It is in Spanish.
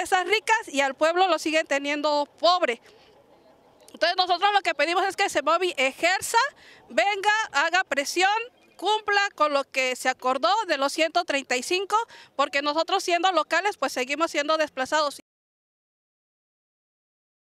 empresas ricas y al pueblo lo siguen teniendo pobre. Entonces nosotros lo que pedimos es que móvil ejerza, venga, haga presión cumpla con lo que se acordó de los 135, porque nosotros siendo locales pues seguimos siendo desplazados.